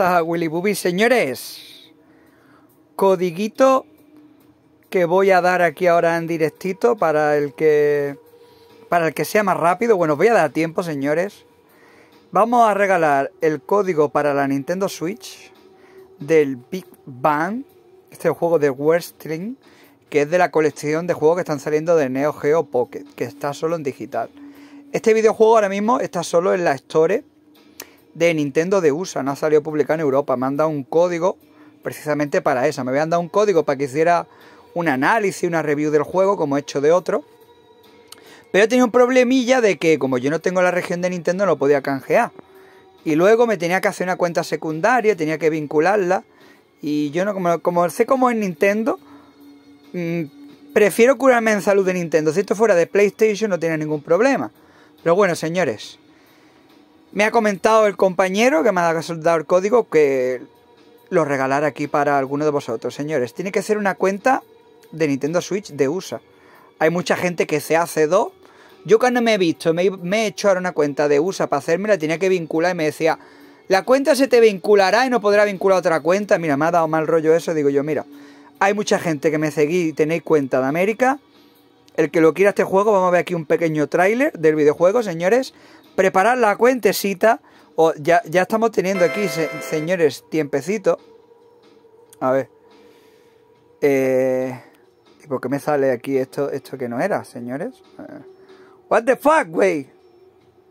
a Willy Booby, señores. Codiguito que voy a dar aquí ahora en directito para el que para el que sea más rápido. Bueno, voy a dar tiempo, señores. Vamos a regalar el código para la Nintendo Switch del Big Bang, este juego de Wrestling, que es de la colección de juegos que están saliendo de Neo Geo Pocket, que está solo en digital. Este videojuego ahora mismo está solo en la Store de Nintendo de USA, no ha salido publicado en Europa. Me han dado un código precisamente para eso. Me habían dado un código para que hiciera un análisis, una review del juego, como he hecho de otro. Pero he tenido un problemilla de que, como yo no tengo la región de Nintendo, no podía canjear. Y luego me tenía que hacer una cuenta secundaria, tenía que vincularla. Y yo no, como, sé cómo es Nintendo, mm, prefiero curarme en salud de Nintendo. Si esto fuera de PlayStation, no tiene ningún problema. Pero bueno, señores. Me ha comentado el compañero que me ha dado el código que lo regalará aquí para alguno de vosotros. Señores, tiene que ser una cuenta de Nintendo Switch de USA. Hay mucha gente que se hace dos. Yo cuando me he visto, me, he hecho ahora una cuenta de USA para hacerme, la tenía que vincular y me decía, la cuenta se te vinculará y no podrá vincular otra cuenta. Mira, me ha dado mal rollo eso. Digo yo, mira, hay mucha gente que me seguí y tenéis cuenta de América. El que lo quiera este juego, vamos a ver aquí un pequeño tráiler del videojuego, señores. Preparar la cuentecita. o ya, ya, estamos teniendo aquí, señores, tiempecito. A ver. Eh, ¿Y por qué me sale aquí esto, esto que no era, señores? what the fuck, güey.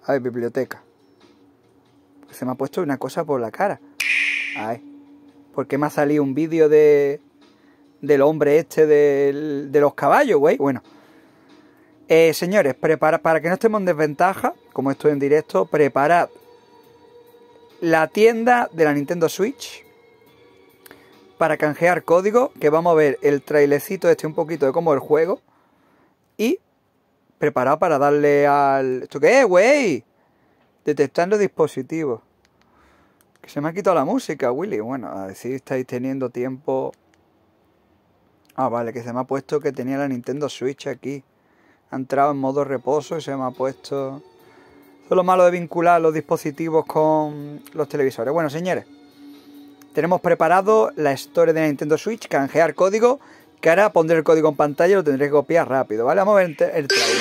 A ver, biblioteca. se me ha puesto una cosa por la cara. Ay. ¿Por qué me ha salido un vídeo de del hombre este de los caballos, güey? Bueno. Eh, señores, prepara, para que no estemos en desventaja, como estoy en directo, preparad la tienda de la Nintendo Switch para canjear código, que vamos a ver el trailecito este un poquito de cómo el juego. Y preparad para darle al... ¿Esto qué es, güey? Detectando dispositivos. Que se me ha quitado la música, Willy. Bueno, a decir estáis teniendo tiempo... Ah, vale, que se me ha puesto que tenía la Nintendo Switch aquí ha entrado en modo reposo y se me ha puesto... Eso es lo malo de vincular los dispositivos con los televisores. Bueno, señores, tenemos preparado la historia de la Nintendo Switch, canjear código, que ahora pondré el código en pantalla y lo tendré que copiar rápido, ¿vale? Vamos a ver el trailer.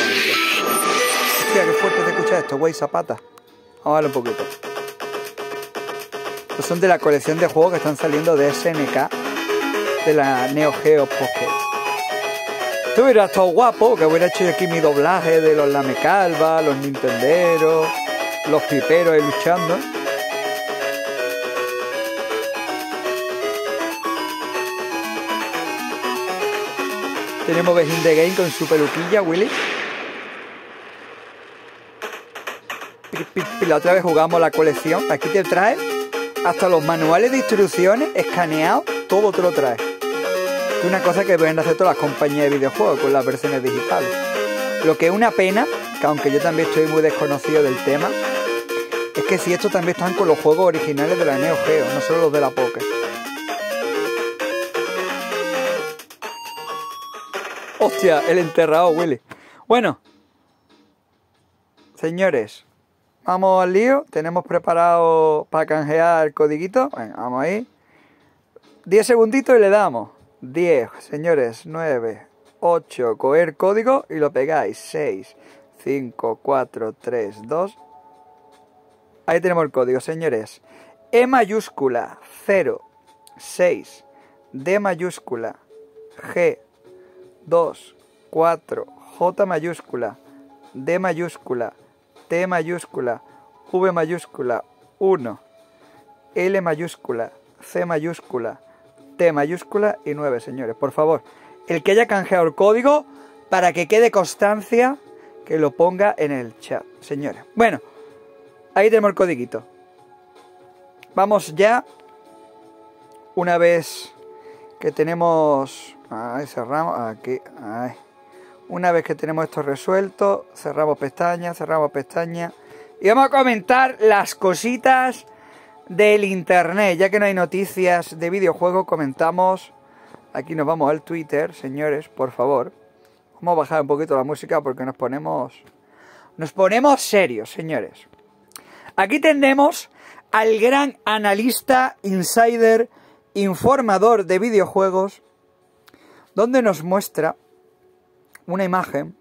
Hostia, qué fuerte se escucha esto, güey, zapata. Vamos a darle un poquito. Estos son de la colección de juegos que están saliendo de SNK, de la Neo Geo Pocket hubiera estado guapo que hubiera hecho aquí mi doblaje de los Calva, los nintenderos, los piperos y luchando. Tenemos Behind the Game con su peluquilla, Willy. La otra vez jugamos la colección. Aquí te trae hasta los manuales de instrucciones escaneado, todo te lo trae. Una cosa que pueden hacer todas las compañías de videojuegos con las versiones digitales. Lo que es una pena, que aunque yo también estoy muy desconocido del tema, es que si esto también están con los juegos originales de la Neo Geo, no solo los de la Poker. Hostia, el enterrado Willy. Bueno, señores, vamos al lío. Tenemos preparado para canjear el codiguito. vamos ahí. 10 segunditos y le damos. 10, señores, 9, 8, coger código y lo pegáis. 6, 5, 4, 3, 2. Ahí tenemos el código, señores. E mayúscula 0, 6, D mayúscula, G, 2, 4, J mayúscula, D mayúscula, T mayúscula, V mayúscula, 1, L mayúscula, C mayúscula, T mayúscula y 9, señores. Por favor, el que haya canjeado el código para que quede constancia que lo ponga en el chat, señores. Bueno, ahí tenemos el codiguito. Vamos ya, una vez que tenemos... Ahí cerramos, aquí, Una vez que tenemos esto resuelto, cerramos pestaña, cerramos pestaña. Y vamos a comentar las cositas del Internet. Ya que no hay noticias de videojuegos, comentamos... Aquí nos vamos al Twitter, señores, por favor. Vamos a bajar un poquito la música porque nos ponemos... Nos ponemos serios, señores. Aquí tenemos al gran analista, insider, informador de videojuegos, donde nos muestra una imagen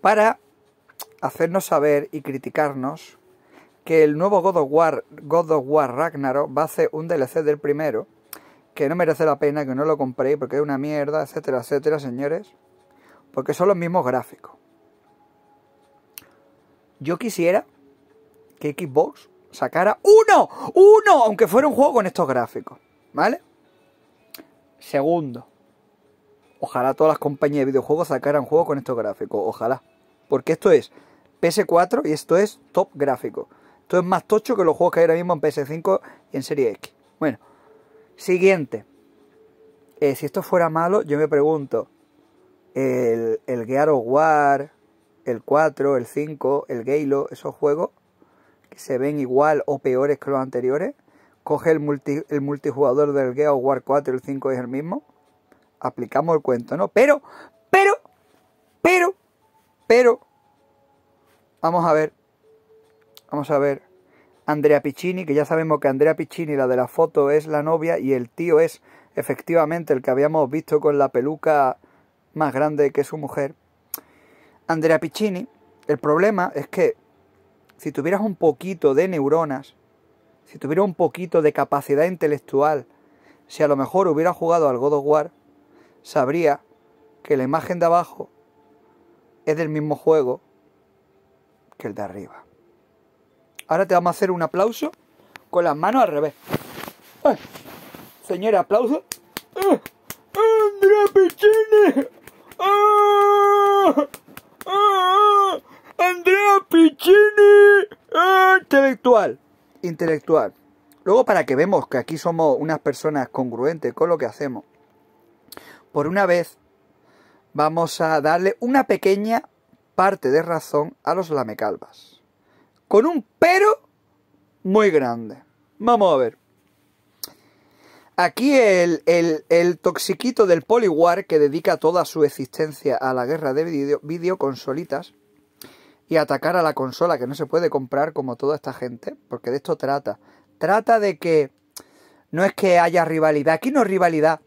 para hacernos saber y criticarnos que el nuevo God of War, God of War Ragnarok va a ser un DLC del primero, que no merece la pena, que no lo compréis porque es una mierda, etcétera, etcétera, señores, porque son los mismos gráficos. Yo quisiera que Xbox sacara uno, uno, aunque fuera un juego con estos gráficos, ¿vale? Segundo, ojalá todas las compañías de videojuegos sacaran juego con estos gráficos, ojalá, porque esto es PS4 y esto es top gráfico. Esto es más tocho que los juegos que hay ahora mismo en PS5 y en Serie X. Bueno, siguiente. Eh, si esto fuera malo, yo me pregunto, el, el Gear of War, el 4, el 5, el Galo, esos juegos que se ven igual o peores que los anteriores, coge el, el multijugador del Gear of War 4 el 5 es el mismo, aplicamos el cuento, ¿no? Pero, pero, pero, pero, vamos a ver Vamos a ver. Andrea Piccini, que ya sabemos que Andrea Piccini, la de la foto, es la novia y el tío es efectivamente el que habíamos visto con la peluca más grande que su mujer. Andrea Piccini, el problema es que si tuvieras un poquito de neuronas, si tuvieras un poquito de capacidad intelectual, si a lo mejor hubiera jugado al God of War, sabría que la imagen de abajo es del mismo juego que el de arriba. Ahora te vamos a hacer un aplauso con las manos al revés. ¡Eh! Señora, aplauso. ¡Eh! ¡Andrea Pichini! ¡Ah! ¡Ah! ¡Andrea Pichini! ¡Ah! Intelectual. Intelectual. Luego para que vemos que aquí somos unas personas congruentes con lo que hacemos. Por una vez vamos a darle una pequeña parte de razón a los lamecalvas con un pero muy grande. Vamos a ver. Aquí el, toxiquito del Poliwar que dedica toda su existencia a la guerra de videoconsolitas y atacar a la consola que no se puede comprar como toda esta gente, porque de esto trata. Trata de que no es que haya rivalidad, aquí no es rivalidad,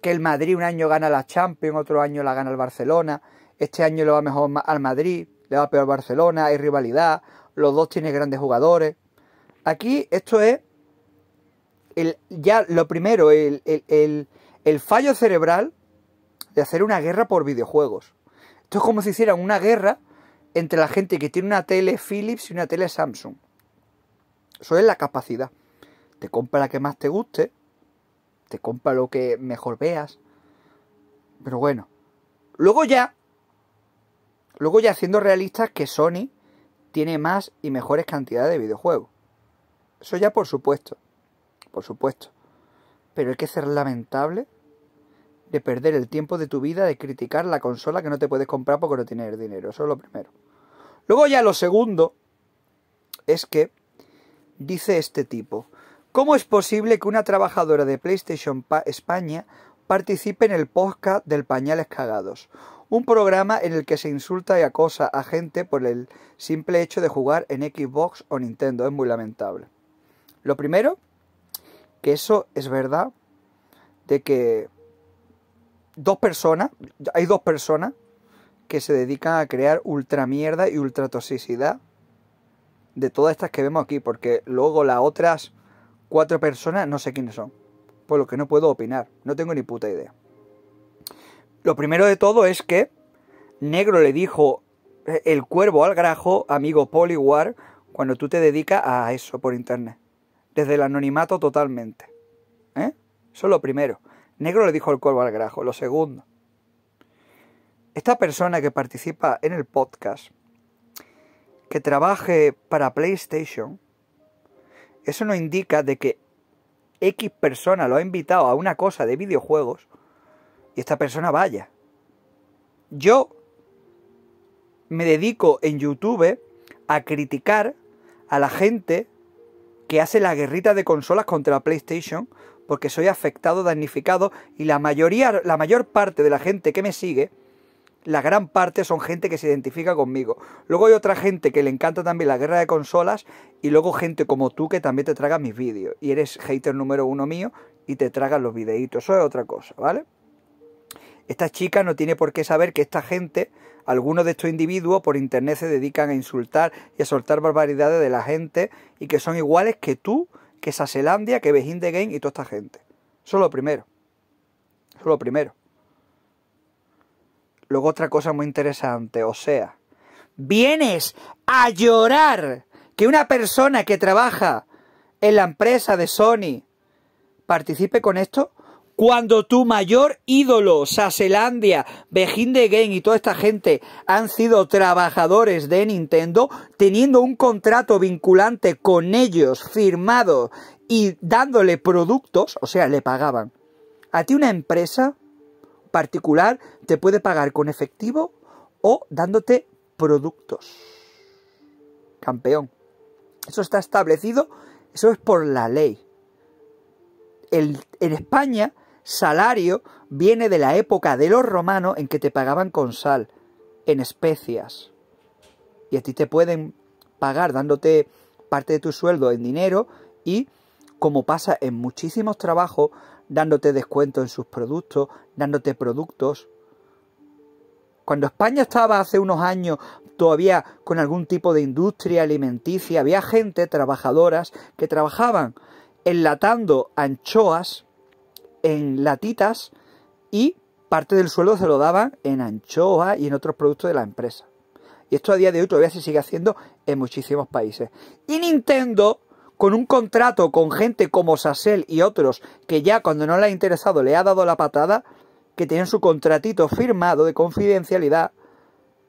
que el Madrid un año gana la Champions, otro año la gana el Barcelona, este año le va mejor al Madrid, le va peor al Barcelona, hay rivalidad, los dos tienen grandes jugadores. Aquí esto es el, ya lo primero, el, el, el fallo cerebral de hacer una guerra por videojuegos. Esto es como si hicieran una guerra entre la gente que tiene una tele Philips y una tele Samsung. Eso es la capacidad. Te compra la que más te guste, te compra lo que mejor veas. Pero bueno. Luego ya, luego ya siendo realistas que Sony tiene más y mejores cantidades de videojuegos. Eso ya por supuesto, por supuesto. Pero hay que ser lamentable de perder el tiempo de tu vida de criticar la consola que no te puedes comprar porque no tienes dinero. Eso es lo primero. Luego ya lo segundo es que dice este tipo, ¿cómo es posible que una trabajadora de PlayStation España participe en el podcast del Pañales Cagados? Un programa en el que se insulta y acosa a gente por el simple hecho de jugar en Xbox o Nintendo. Es muy lamentable. Lo primero, que eso es verdad, de que dos personas, hay dos personas que se dedican a crear ultra mierda y ultra toxicidad de todas estas que vemos aquí, porque luego las otras cuatro personas no sé quiénes son, por lo que no puedo opinar, no tengo ni puta idea. Lo primero de todo es que Negro le dijo e-, el cuervo al grajo, amigo Poliwar, cuando tú te dedicas a eso por internet. Desde el anonimato totalmente. ¿Eh? Eso es lo primero. Negro le dijo el cuervo al grajo. Lo segundo. Esta persona que participa en el podcast, que trabaje para PlayStation, eso no indica de que X persona lo ha invitado a una cosa de videojuegos y esta persona vaya. Yo me dedico en YouTube a criticar a la gente que hace la guerrita de consolas contra la PlayStation porque soy afectado, damnificado y la mayoría, la mayor parte de la gente que me sigue, la gran parte son gente que se identifica conmigo. Luego hay otra gente que le encanta también la guerra de consolas y luego gente como tú que también te traga mis vídeos y eres hater número uno mío y te tragan los videitos. Eso es otra cosa, ¿vale? Esta chica no tiene por qué saber que esta gente, algunos de estos individuos por internet se dedican a insultar y a soltar barbaridades de la gente y que son iguales que tú, que Saselandia, que Behind the Game y toda esta gente. Eso es lo primero. Eso es lo primero. Luego otra cosa muy interesante, o sea, vienes a llorar que una persona que trabaja en la empresa de Sony participe con esto cuando tu mayor ídolo, Saselandia, Behind de Game y toda esta gente han sido trabajadores de Nintendo, teniendo un contrato vinculante con ellos, firmado y dándole productos, o sea, le pagaban. A ti una empresa particular te puede pagar con efectivo o dándote productos. Campeón. Eso está establecido, eso es por la ley. en España salario viene de la época de los romanos en que te pagaban con sal, en especias. Y a ti te pueden pagar dándote parte de tu sueldo en dinero y, como pasa en muchísimos trabajos, dándote descuento en sus productos, dándote productos. Cuando España estaba hace unos años todavía con algún tipo de industria alimenticia, había gente, trabajadoras, que trabajaban enlatando anchoas en latitas y parte del sueldo se lo daban en anchoa y en otros productos de la empresa. Y esto a día de hoy todavía se sigue haciendo en muchísimos países. Y Nintendo, con un contrato con gente como Sassel y otros, que ya cuando no le ha interesado le ha dado la patada, que tenían su contratito firmado de confidencialidad,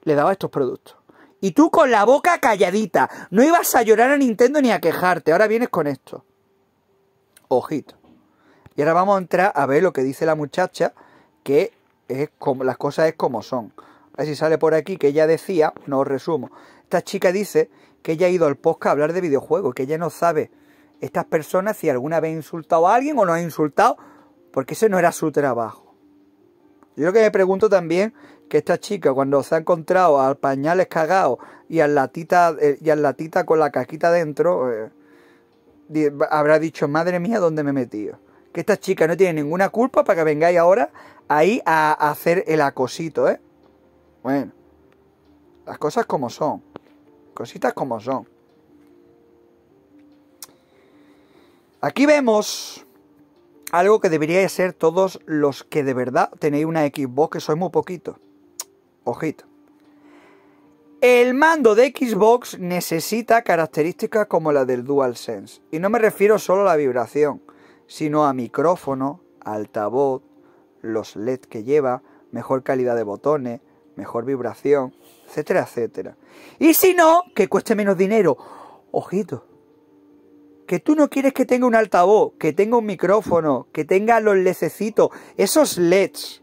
le daba estos productos. Y tú con la boca calladita, no ibas a llorar a Nintendo ni a quejarte, ahora vienes con esto. Ojito. Y ahora vamos a entrar a ver lo que dice la muchacha, que es como, las cosas es como son. A ver si sale por aquí que ella decía, no os resumo. Esta chica dice que ella ha ido al podcast a hablar de videojuegos, que ella no sabe estas personas si alguna vez ha insultado a alguien o no ha insultado, porque ese no era su trabajo. Yo lo que me pregunto también que esta chica cuando se ha encontrado al pañales cagado y al latita eh, y al latita con la cajita dentro eh, habrá dicho madre mía dónde me he metido que estas chicas no tienen ninguna culpa para que vengáis ahora ahí a hacer el acosito, ¿eh? Bueno, las cosas como son, cositas como son. Aquí vemos algo que debería ser todos los que de verdad tenéis una Xbox, que sois muy poquito. Ojito. El mando de Xbox necesita características como la del DualSense. Y no me refiero solo a la vibración sino a micrófono, altavoz, los LEDs que lleva, mejor calidad de botones, mejor vibración, etcétera, etcétera. Y si no, que cueste menos dinero. Ojito. Que tú no quieres que tenga un altavoz, que tenga un micrófono, que tenga los lececitos, esos LEDs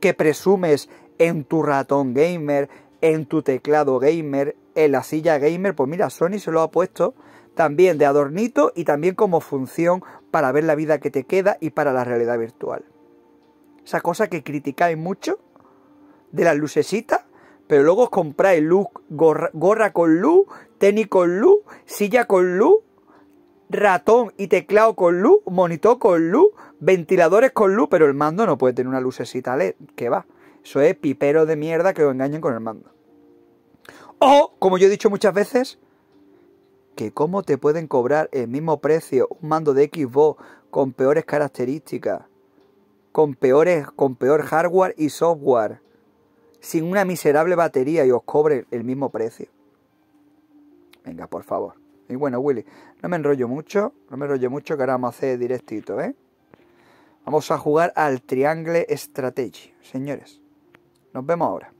que presumes en tu ratón gamer, en tu teclado gamer, en la silla gamer, pues mira, Sony se lo ha puesto también de adornito y también como función para ver la vida que te queda y para la realidad virtual. Esa cosa que criticáis mucho de las lucecitas, pero luego os compráis luz, gorra, con luz, tenis con luz, silla con luz, ratón y teclado con luz, monitor con luz, ventiladores con luz, pero el mando no puede tener una lucecita LED, que va. Eso es pipero de mierda que os engañen con el mando. O, como yo he dicho muchas veces, que cómo te pueden cobrar el mismo precio un mando de Xbox con peores características, con, peores, con peor hardware y software, sin una miserable batería y os cobre el mismo precio. Venga, por favor. Y bueno, Willy, no me enrollo mucho, no me enrollo mucho que ahora vamos a hacer directito, ¿eh? Vamos a jugar al Triangle Strategy, señores. Nos vemos ahora.